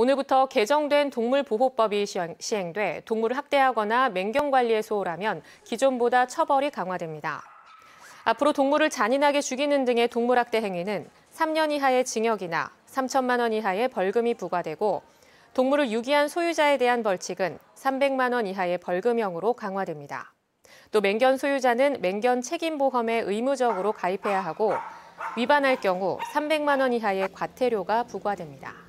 오늘부터 개정된 동물보호법이 시행돼 동물을 학대하거나 맹견관리에 소홀하면 기존보다 처벌이 강화됩니다. 앞으로 동물을 잔인하게 죽이는 등의 동물학대 행위는 3년 이하의 징역이나 3천만 원 이하의 벌금이 부과되고 동물을 유기한 소유자에 대한 벌칙은 300만 원 이하의 벌금형으로 강화됩니다. 또 맹견 소유자는 맹견 책임보험에 의무적으로 가입해야 하고 위반할 경우 300만 원 이하의 과태료가 부과됩니다.